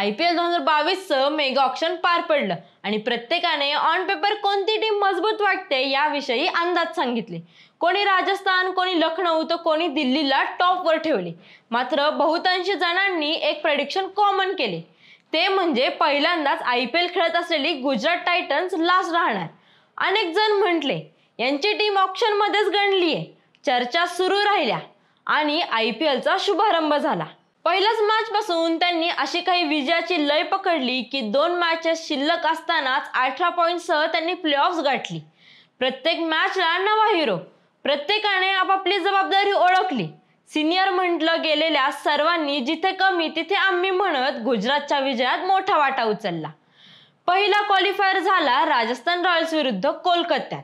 I P L दोन हजार बावीसचं mega option पार पडलं आणि प्रत्येकाने ऑन पेपर कोणती टीम मजबूत वाटते याविषयी अंदाज सांगितले कोणी राजस्थान कोणी लखनौ तर कोणी दिल्लीला टॉपवर ठेवले मात्र बहुतांशी जणांनी एक प्रडिक्शन कॉमन केले ते म्हणजे पहिल्यांदाच आय पी एल खेळत असलेली गुजरात टायटन्स लास्ट राहणार अनेक जण म्हटले यांची टीम ऑप्शनमध्येच गणली आहे चर्चा सुरू राहिल्या आणि आय पी एलचा शुभारंभ झाला पहिल्याच मॅच पासून त्यांनी अशी काही विजयाची लय पकडली की दोन मॅचेस शिल्लक असतानाच अठरा पॉईंटसह त्यांनी प्लेऑफ्स गाठली प्रत्येक मॅचला नवा हिरो प्रत्येकाने आपापली जबाबदारी ओळखली सिनियर म्हटलं गेलेल्या सर्वांनी जिथे कमी तिथे आम्ही म्हणत गुजरातच्या विजयात मोठा वाटा उचलला पहिला क्वालिफायर झाला राजस्थान रॉयल्स विरुद्ध कोलकात्यात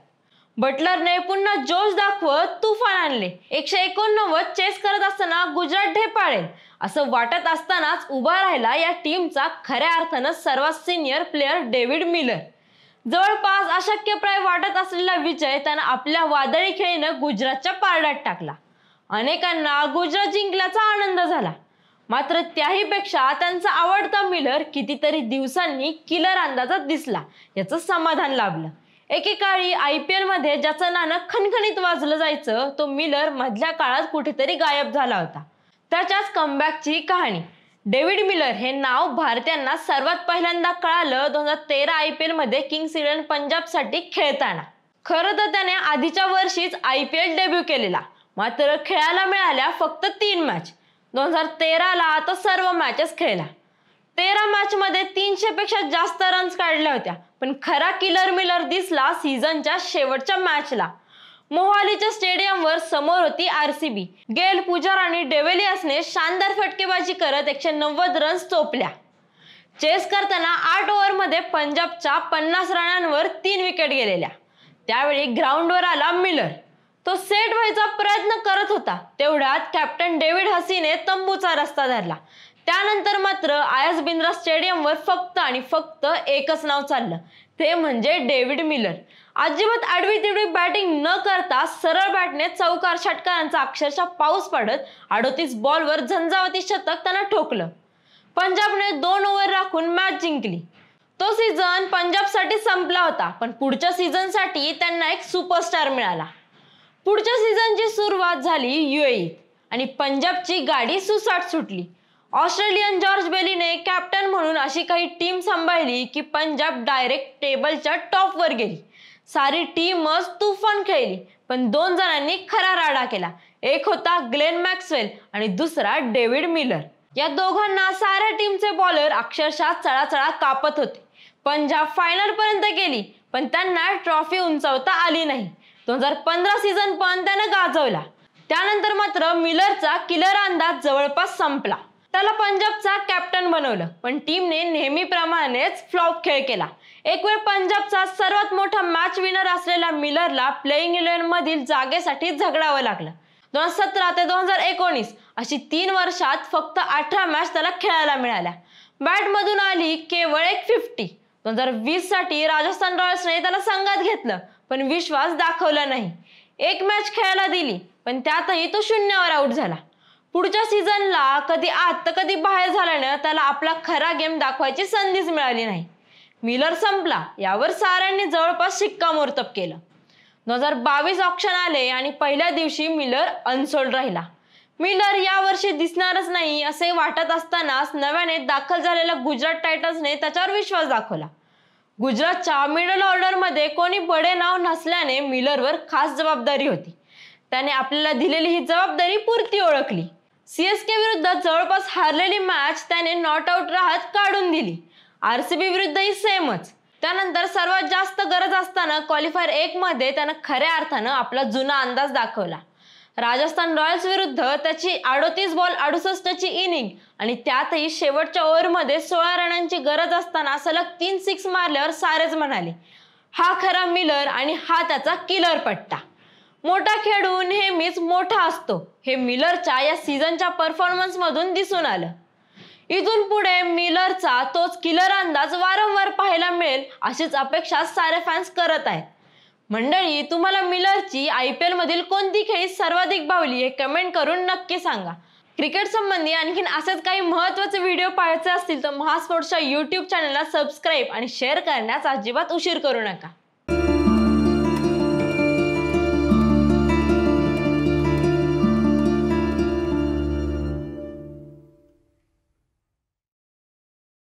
बटलरने पुन्हा जोश दाखवत तुफान आणले एकशे एकोणनव्वद चेस करत असताना गुजरात ढेपाळेल असं वाटत असतानाच उभा राहिला या टीमचा खऱ्या अर्थानं सर्वात सिनियर प्लेअर डेव्हिड मिलर जवळपास अशक्यप्राय वाटत असलेला विजय त्यानं आपल्या वादळी खेळीनं गुजरातच्या पारड्यात टाकला अनेकांना गुजरात जिंकल्याचा आनंद झाला मात्र त्याही पेक्षा त्यांचा आवडता मिलर कितीतरी दिवसांनी किलर अंदाजात दिसला याचं समाधान लाभलं एकेकाळी आय पी मध्ये ज्याचं नाणं खणखणीत वाजलं जायचं तो मिलर मधल्या काळात कुठेतरी गायब झाला होता त्याच्याच कमबॅकची कहाणी डेव्हिड मिलर हे नाव भारतीयांना सर्वात पहिल्यांदा कळालं दोन हजार तेरा आय पी एलमध्ये किंग्स इलेव्हन पंजाबसाठी खेळताना खरं तर त्याने आधीच्या वर्षीच आय पी एल डेब्यू केलेला मात्र खेळायला मिळाल्या फक्त तीन मॅच दोन हजार तेराला तो सर्व मॅचेस खेळला तेरा मॅच मध्ये तीनशे पेक्षा जास्त रन्स काढल्या होत्या पण खरा किलर मिलर दिसला सीझनच्या शेवटच्या मॅचला मोहालीच्या स्टेडियमवर समोर होती आरसीबी गेल पुजार आणि डेव्हिलियर्सने शानदार फटकेबाजी करत एकशे नव्वद रन्स चोपल्या चेस करताना आठ ओव्हरमध्ये पंजाबच्या पन्नास रनांवर तीन विकेट गेलेल्या त्यावेळी ग्राउंडवर आला मिलर तो सेट व्हायचा प्रयत्न करत होता तेवढ्यात कॅप्टन डेव्हिड हसीने तंबूचा रस्ता धरला त्यानंतर मात्र आयस बिंद्रा स्टेडियमवर फक्त आणि फक्त एकच नाव चाललं ते म्हणजे डेव्हिड मिलर अजिबात आडवी तिडवी बॅटिंग न करता सरळ बॅटने चौकार षटकारांचा अक्षरशः पाऊस पडत अडोतीस बॉलवर झंझावती शतक त्यांना ठोकलं पंजाबने दोन ओव्हर राखून मॅच जिंकली तो सीझन पंजाबसाठी संपला होता पण पुढच्या सीझनसाठी त्यांना एक सुपरस्टार मिळाला पुढच्या सीझनची सुरुवात झाली युएईत आणि पंजाबची गाडी सुसाट सुटली ऑस्ट्रेलियन जॉर्ज बेलीने कॅप्टन म्हणून अशी काही टीम सांभाळली की पंजाब डायरेक्ट टेबलच्या टॉपवर गेली सारी टीमच तुफान खेळली पण दोन जणांनी खरा राडा केला एक होता ग्लेन मॅक्सवेल आणि दुसरा डेव्हिड मिलर या दोघांना साऱ्या टीमचे बॉलर अक्षरशः चळाचळा कापत होते पंजाब फायनल पर्यंत गेली पण त्यांना ट्रॉफी उंचावता आली नाही दोन हजार पंधरा सीझन पण त्यानं गाजवला त्यानंतर मात्र मिलरचा किलर अंदाज जवळपास संपला त्याला पंजाबचा कॅप्टन बनवलं पण टीमने नेहमीप्रमाणेच फ्लॉप खेळ केला एक वेळ पंजाबचा सर्वात मोठा मॅच विनर असलेल्या मिलरला प्लेईंग मधील जागेसाठी झगडावं लागलं दोन हजार सतरा ते दोन हजार एकोणीस अशी तीन वर्षात फक्त अठरा मॅच त्याला खेळायला मिळाल्या मधून आली केवळ एक फिफ्टी दोन हजार वीस साठी राजस्थान रॉयल्सने त्याला संघात घेतलं पण विश्वास दाखवला नाही एक मॅच खेळायला दिली पण त्यातही तो शून्यावर आउट झाला पुढच्या सीझनला कधी आत कधी बाहेर झाल्यानं त्याला आपला खरा गेम दाखवायची संधीच मिळाली नाही मिलर संपला यावर साऱ्यांनी जवळपास शिक्कामोर्तब केलं दोन हजार बावीस ऑप्शन आले आणि पहिल्या दिवशी मिलर अनसोल्ड राहिला मिलर या वर्षी दिसणारच नाही असे वाटत असतानाच नव्याने दाखल झालेल्या गुजरात टायटन्सने त्याच्यावर विश्वास दाखवला गुजरातच्या मिडल ऑर्डरमध्ये कोणी बडे नाव नसल्याने मिलरवर खास जबाबदारी होती त्याने आपल्याला दिलेली ही जबाबदारी पुरती ओळखली सीएसके विरुद्ध जवळपास हारलेली मॅच त्याने नॉट आउट राहत काढून दिली आरसीबी विरुद्धही सेमच त्यानंतर सर्वात जास्त गरज असताना क्वालिफायर एक मध्ये त्यानं खऱ्या अर्थानं आपला जुना अंदाज दाखवला राजस्थान रॉयल्स विरुद्ध त्याची अडोतीस बॉल अडुसष्टची इनिंग आणि त्यातही शेवटच्या ओव्हरमध्ये सोळा रनांची गरज असताना सलग तीन सिक्स मारल्यावर सारेच म्हणाले हा खरा मिलर आणि हा त्याचा किलर पट्टा मोठा खेळू नेहमीच मोठा असतो हे मिलरच्या या सीझनच्या मधून दिसून आलं इथून पुढे मिलरचा तोच किलर अंदाज वारंवार पाहायला मिळेल अशीच अपेक्षा सारे फॅन्स करत आहेत मंडळी तुम्हाला मिलरची आय पी एलमधील कोणती खेळी सर्वाधिक भावली हे कमेंट करून नक्की सांगा क्रिकेट संबंधी आणखीन असेच काही महत्वाचे व्हिडिओ पाहायचे असतील तर महास्पोर्ट्सच्या युट्यूब चॅनलला सबस्क्राईब आणि शेअर करण्यास अजिबात उशीर करू नका